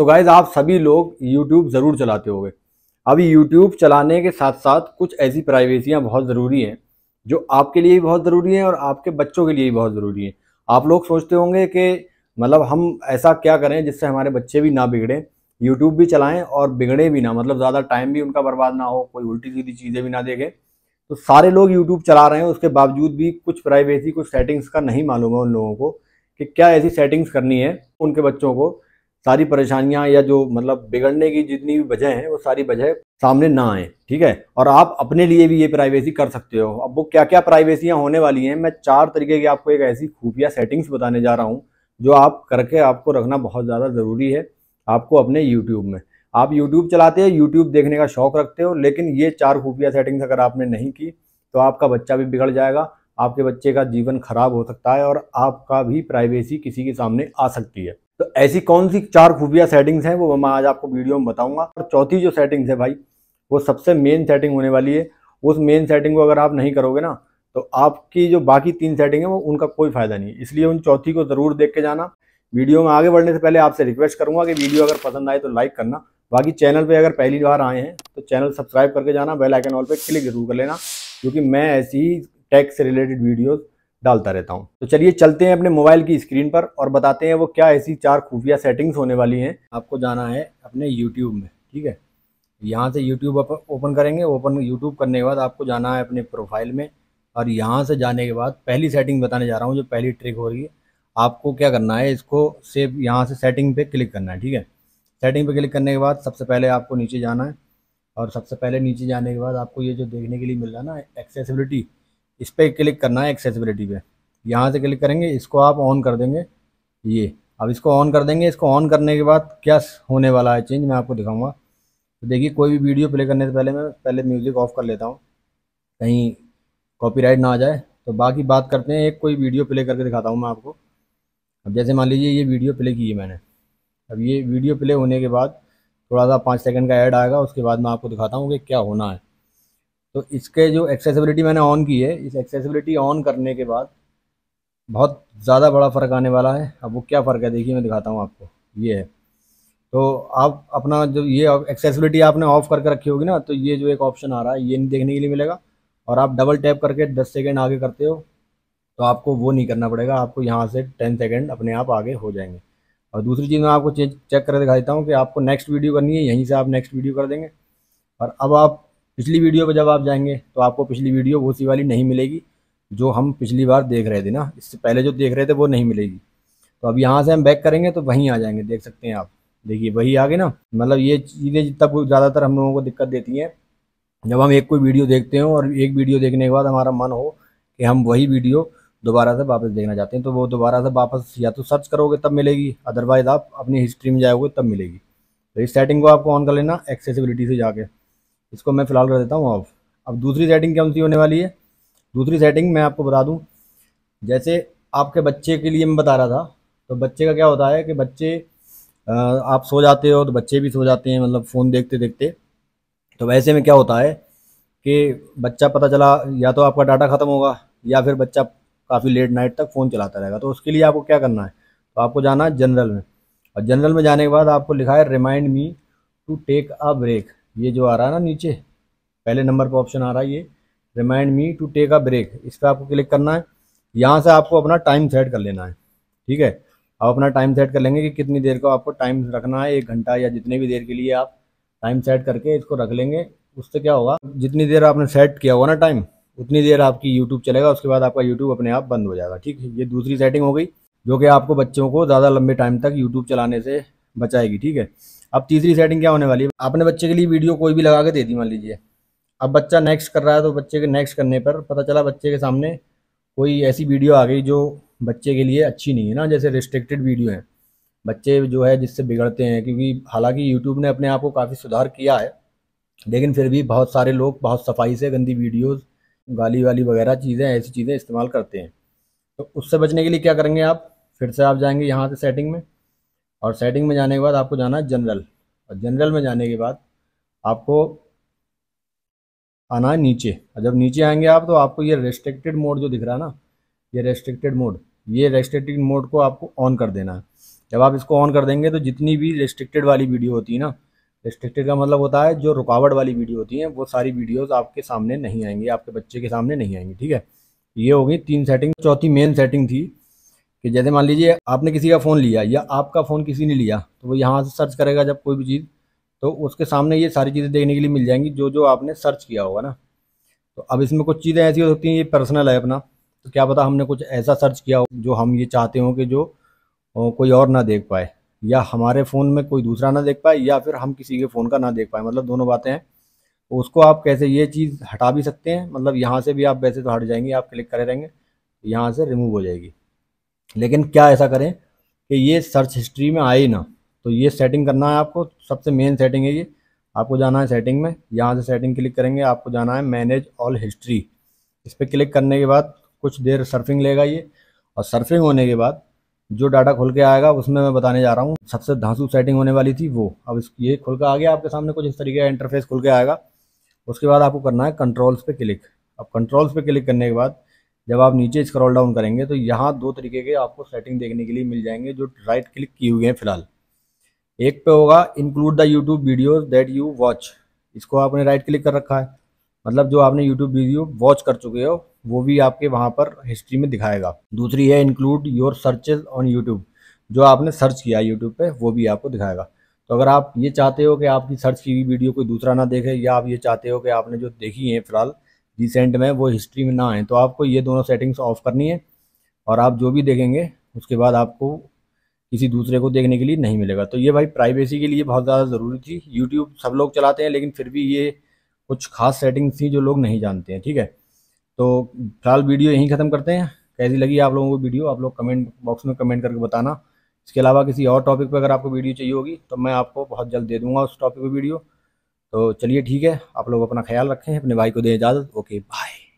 तो गाइज आप सभी लोग यूट्यूब ज़रूर चलाते हो अभी यूट्यूब चलाने के साथ साथ कुछ ऐसी प्राइवेसियाँ बहुत ज़रूरी हैं जो आपके लिए भी बहुत ज़रूरी हैं और आपके बच्चों के लिए भी बहुत ज़रूरी हैं आप लोग सोचते होंगे कि मतलब हम ऐसा क्या करें जिससे हमारे बच्चे भी ना बिगड़ें यूट्यूब भी चलाएं और बिगड़े भी ना मतलब ज़्यादा टाइम भी उनका बर्बाद ना हो कोई उल्टी सीधी चीज़ें भी ना देखें तो सारे लोग यूट्यूब चला रहे हैं उसके बावजूद भी कुछ प्राइवेसी कुछ सेटिंग्स का नहीं मालूम है उन लोगों को कि क्या ऐसी सेटिंग्स करनी है उनके बच्चों को सारी परेशानियां या जो मतलब बिगड़ने की जितनी भी वजह हैं वो सारी वजह सामने ना आए ठीक है और आप अपने लिए भी ये प्राइवेसी कर सकते हो अब वो क्या क्या प्राइवेसियाँ होने वाली हैं मैं चार तरीके की आपको एक ऐसी खुफिया सेटिंग्स बताने जा रहा हूँ जो आप करके आपको रखना बहुत ज़्यादा ज़रूरी है आपको अपने यूट्यूब में आप यूट्यूब चलाते हो यूट्यूब देखने का शौक रखते हो लेकिन ये चार खुफिया सेटिंग्स अगर आपने नहीं की तो आपका बच्चा भी बिगड़ जाएगा आपके बच्चे का जीवन खराब हो सकता है और आपका भी प्राइवेसी किसी के सामने आ सकती है तो ऐसी कौन सी चार खुफिया सेटिंग्स हैं वो मैं आज आपको वीडियो में बताऊंगा और चौथी जो सेटिंग्स है भाई वो सबसे मेन सेटिंग होने वाली है उस मेन सेटिंग को अगर आप नहीं करोगे ना तो आपकी जो बाकी तीन सेटिंग है वो उनका कोई फायदा नहीं इसलिए उन चौथी को ज़रूर देख के जाना वीडियो में आगे बढ़ने से पहले आपसे रिक्वेस्ट करूंगा कि वीडियो अगर पसंद आए तो लाइक करना बाकी चैनल पे अगर पहली बार आए हैं तो चैनल सब्सक्राइब करके जाना बेल आइकन ऑल पे क्लिक जरूर कर लेना क्योंकि मैं ऐसी ही टैक्स से रिलेटेड वीडियोज़ डालता रहता हूँ तो चलिए चलते हैं अपने मोबाइल की स्क्रीन पर और बताते हैं वो क्या ऐसी चार खुफिया सेटिंग्स होने वाली हैं आपको जाना है अपने यूट्यूब में ठीक है यहाँ से यूट्यूब ओपन करेंगे ओपन यूट्यूब करने के बाद आपको जाना है अपने प्रोफाइल में और यहाँ से जाने के बाद पहली सेटिंग बताने जा रहा हूँ जो पहली ट्रिक हो रही है आपको क्या करना है इसको सेव यहाँ से सेटिंग पे क्लिक करना है ठीक है सेटिंग पे क्लिक करने के बाद सबसे पहले आपको नीचे जाना है और सबसे पहले नीचे जाने के बाद आपको ये जो देखने के लिए मिल रहा है ना एक्सेसिबिलिटी इस पर क्लिक करना है एक्सेसिबिलिटी पे यहाँ से क्लिक करेंगे इसको आप ऑन कर देंगे ये अब इसको ऑन कर देंगे इसको ऑन करने के बाद क्या होने वाला है चेंज मैं आपको दिखाऊंगा तो देखिए कोई भी वीडियो प्ले करने से पहले मैं पहले म्यूज़िक ऑफ कर लेता हूँ कहीं कॉपीराइट ना आ जाए तो बाकी बात करते हैं एक कोई वीडियो प्ले करके दिखाता हूँ मैं आपको अब जैसे मान लीजिए ये वीडियो प्ले की है मैंने अब ये वीडियो प्ले होने के बाद थोड़ा सा पाँच सेकेंड का ऐड आएगा उसके बाद मैं आपको दिखाता हूँ कि क्या होना है तो इसके जो एक्सेसिबिलिटी मैंने ऑन की है इस एक्सेसिबिलिटी ऑन करने के बाद बहुत ज़्यादा बड़ा फ़र्क आने वाला है अब वो क्या फ़र्क है देखिए मैं दिखाता हूँ आपको ये है तो आप अपना जो ये एक्सेसिबिलिटी आपने ऑफ करके रखी होगी ना तो ये जो एक ऑप्शन आ रहा है ये नहीं देखने के लिए मिलेगा और आप डबल टैप करके दस सेकेंड आगे करते हो तो आपको वो नहीं करना पड़ेगा आपको यहाँ से टेन सेकेंड अपने आप आगे हो जाएंगे और दूसरी चीज़ मैं आपको चेक कर दिखा देता हूँ कि आपको नेक्स्ट वीडियो करनी है यहीं से आप नेक्स्ट वीडियो कर देंगे और अब आप पिछली वीडियो पर जब आप जाएंगे तो आपको पिछली वीडियो वो सी वाली नहीं मिलेगी जो हम पिछली बार देख रहे थे ना इससे पहले जो देख रहे थे वो नहीं मिलेगी तो अब यहाँ से हम बैक करेंगे तो वहीं आ जाएंगे देख सकते हैं आप देखिए वही आगे ना मतलब ये चीज़ें तब ज़्यादातर हम लोगों को दिक्कत देती हैं जब हम एक कोई वीडियो देखते हैं और एक वीडियो देखने के बाद हमारा मन हो कि हम वही वीडियो दोबारा से वापस देखना चाहते हैं तो वो दोबारा से वापस या तो सर्च करोगे तब मिलेगी अदरवाइज़ आप अपनी हिस्ट्री में जाओगे तब मिलेगी तो इस सेटिंग को आपको ऑन कर लेना एक्सेसिबिलिटी से जाके इसको मैं फ़िलहाल कर देता हूँ ऑफ अब दूसरी सेटिंग कौन सी होने वाली है दूसरी सेटिंग मैं आपको बता दूँ जैसे आपके बच्चे के लिए मैं बता रहा था तो बच्चे का क्या होता है कि बच्चे आप सो जाते हो तो बच्चे भी सो जाते हैं मतलब फ़ोन देखते देखते तो वैसे में क्या होता है कि बच्चा पता चला या तो आपका डाटा ख़त्म होगा या फिर बच्चा काफ़ी लेट नाइट तक फ़ोन चलाता रहेगा तो उसके लिए आपको क्या करना है तो आपको जाना है जनरल में और जनरल में जाने के बाद आपको लिखा है remind me to take a break ये जो आ रहा है ना नीचे पहले नंबर पर ऑप्शन आ रहा है ये remind me to take a break इस पर आपको क्लिक करना है यहाँ से आपको अपना टाइम सेट कर लेना है ठीक है आप अपना टाइम सेट कर लेंगे कि कितनी देर को आपको टाइम रखना है एक घंटा या जितने भी देर के लिए आप टाइम सेट करके इसको रख लेंगे उससे क्या होगा जितनी देर आपने सेट किया होगा ना टाइम उतनी देर आपकी यूट्यूब चलेगा उसके बाद आपका यूट्यूब अपने आप बंद हो जाएगा ठीक है ये दूसरी सेटिंग हो गई जो कि आपको बच्चों को ज़्यादा लंबे टाइम तक यूट्यूब चलाने से बचाएगी ठीक है अब तीसरी सेटिंग क्या होने वाली है आपने बच्चे के लिए वीडियो कोई भी लगा के दे दी मान लीजिए अब बच्चा नेक्स्ट कर रहा है तो बच्चे के नेक्स्ट करने पर पता चला बच्चे के सामने कोई ऐसी वीडियो आ गई जो बच्चे के लिए अच्छी नहीं है ना जैसे रिस्ट्रिक्टेड वीडियो हैं बच्चे जो है जिससे बिगड़ते हैं क्योंकि हालांकि यूट्यूब ने अपने आप को काफ़ी सुधार किया है लेकिन फिर भी बहुत सारे लोग बहुत सफाई से गंदी वीडियोस गाली वाली वगैरह चीज़ें ऐसी चीज़ें इस्तेमाल करते हैं तो उससे बचने के लिए क्या करेंगे आप फिर से आप जाएंगे यहाँ से सेटिंग में और सेटिंग में जाने के बाद आपको जाना है जनरल और जनरल में जाने के बाद आपको आना है नीचे और जब नीचे आएंगे आप तो आपको ये रेस्ट्रिक्टेड मोड जो दिख रहा है ना ये रेस्ट्रिक्टेड मोड ये रेस्ट्रिक्टेड मोड को आपको ऑन कर देना है जब आप इसको ऑन कर देंगे तो जितनी भी रेस्ट्रिक्टेड वाली वीडियो होती है ना रेस्ट्रिक्टेड का मतलब होता है जो रुकावट वाली वीडियो होती है वो सारी वीडियोज़ आपके सामने नहीं आएंगी आपके बच्चे के सामने नहीं आएंगी ठीक है ये हो गई तीन सेटिंग चौथी मेन सेटिंग थी कि जैसे मान लीजिए आपने किसी का फ़ोन लिया या आपका फ़ोन किसी ने लिया तो वो यहाँ से सर्च करेगा जब कोई भी चीज़ तो उसके सामने ये सारी चीज़ें देखने के लिए मिल जाएंगी जो जो आपने सर्च किया होगा ना तो अब इसमें कुछ चीज़ें ऐसी हो सकती हैं ये पर्सनल है अपना तो क्या पता हमने कुछ ऐसा सर्च किया हो जो हम ये चाहते हो कि जो कोई और ना देख पाए या हमारे फ़ोन में कोई दूसरा ना देख पाए या फिर हम किसी के फ़ोन का ना देख पाए मतलब दोनों बातें हैं उसको आप कैसे ये चीज़ हटा भी सकते हैं मतलब यहाँ से भी आप वैसे तो हट जाएंगे आप क्लिक करे रहेंगे यहाँ से रिमूव हो जाएगी लेकिन क्या ऐसा करें कि ये सर्च हिस्ट्री में आए ना तो ये सेटिंग करना है आपको सबसे मेन सेटिंग है ये आपको जाना है सेटिंग में यहाँ से सेटिंग क्लिक करेंगे आपको जाना है मैनेज ऑल हिस्ट्री इस पर क्लिक करने के बाद कुछ देर सर्फिंग लेगा ये और सर्फिंग होने के बाद जो डाटा खुल के आएगा उसमें मैं बताने जा रहा हूँ सबसे धांसू सेटिंग होने वाली थी वो अब इस ये खुल के आ गया आपके सामने कुछ इस तरीके का इंटरफेस खुल के आएगा उसके बाद आपको करना है कंट्रोल्स पे क्लिक अब कंट्रोल्स पे क्लिक करने के बाद जब आप नीचे स्क्रॉल डाउन करेंगे तो यहाँ दो तरीके के आपको सेटिंग देखने के लिए मिल जाएंगे जो राइट क्लिक किए हुए हैं फिलहाल एक पे होगा include the YouTube videos that you watch इसको आपने राइट क्लिक कर रखा है मतलब जो आपने यूट्यूब वीडियो वॉच कर चुके हो वो भी आपके वहाँ पर हिस्ट्री में दिखाएगा दूसरी है include your searches on YouTube जो आपने सर्च किया यूट्यूब पे वो भी आपको दिखाएगा तो अगर आप ये चाहते हो कि आपकी सर्च की हुई वीडियो कोई दूसरा ना देखे या आप ये चाहते हो कि आपने जो देखी है फिलहाल रिसेंट में वो हिस्ट्री में ना आए तो आपको ये दोनों सेटिंग्स ऑफ करनी है और आप जो भी देखेंगे उसके बाद आपको किसी दूसरे को देखने के लिए नहीं मिलेगा तो ये भाई प्राइवेसी के लिए बहुत ज़्यादा ज़रूरी थी यूट्यूब सब लोग चलाते हैं लेकिन फिर भी ये कुछ खास सेटिंग्स थी जो लोग नहीं जानते हैं ठीक है तो फिलहाल वीडियो यहीं ख़त्म करते हैं कैसी लगी आप लोगों को वीडियो आप लोग कमेंट बॉक्स में कमेंट करके बताना इसके अलावा किसी और टॉपिक पर अगर आपको वीडियो चाहिए होगी तो मैं आपको बहुत जल्द दे दूँगा उस टॉपिक पर वीडियो तो चलिए ठीक है आप लोग अपना ख्याल रखें अपने भाई को दें इजाज़त ओके बाय